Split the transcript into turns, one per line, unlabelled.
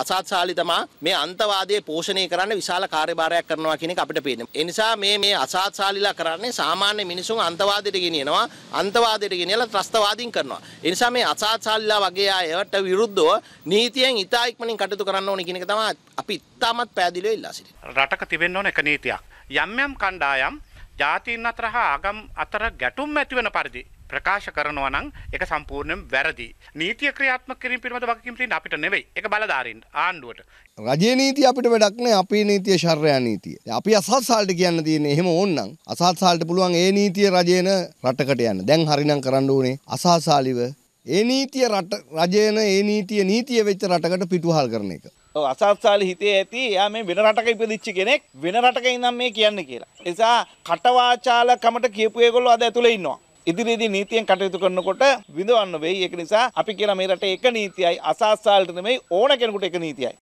අසත්සාලි තමා මේ අන්තවාදයේ පෝෂණය කරන්න විශාල කාර්යභාරයක් කරනවා කියන එක අපිට පේනවා. ඒ නිසා මේ මේ අසත්සාලිලා කරන්නේ සාමාන්‍ය මිනිසුන් අන්තවාදයට ගෙනියනවා. අන්තවාදයට ගෙනියලා ත්‍රස්තවාදීන් කරනවා. ඒ නිසා මේ අසත්සාලිලා වගේ අයට විරුද්ධව නීතියෙන් ඉතා ඉක්මනින් කටයුතු කරන්න ඕනේ කියන එක තමයි අපි ඉතාමත් පෑදීලිව ඉල්ලා සිටින්නේ.
රටක තිබෙන්න ඕන එක නීතියක්. යම් යම් කණ්ඩායම් ජාතීන් අතර හා ආගම් අතර ගැටුම් ඇති වෙන පරිදි ප්‍රකාශ කරනවා නම් ඒක සම්පූර්ණයෙන් වැරදි. නීතිය ක්‍රියාත්මක කිරීම පිළිබඳ වගකීම් තියෙන අපිට නෙවෙයි. ඒක බලධාරීන් ආණ්ඩුවට.
රජයේ නීතිය අපිට වැඩක් නෑ. අපේ නීතිය ශර්යා නීතිය. අපි අසත්සාල්ට කියන්න තියෙන්නේ එහෙම ඕනනම් අසත්සාල්ට පුළුවන් ඒ නීතිය රජේන රටකට යන්න. දැන් හරිනම් කරන්න ඕනේ අසත්සාලිව ඒ නීතිය රජේන ඒ නීතිය නීතිය වෙච්ච රටකට පිටුවහල් කරන එක.
අසත්සාලි හිතේ ඇති එයා මේ වෙන රටක ඉපදිච්ච කෙනෙක් වෙන රටක ඉඳන් මේ කියන්නේ කියලා. ඒ නිසා කටවාචාලකමට කියපු ඒගොල්ලෝ අද ඇතුලේ ඉන්නවා. ඉදිරියේදී නීතියෙන් කටයුතු කරනකොට විඳවන්න වෙයි. ඒක නිසා අපි කියලා මේ රටේ එක නීතියයි අසත්සාලට නෙමෙයි ඕන කෙනෙකුට එක නීතියයි.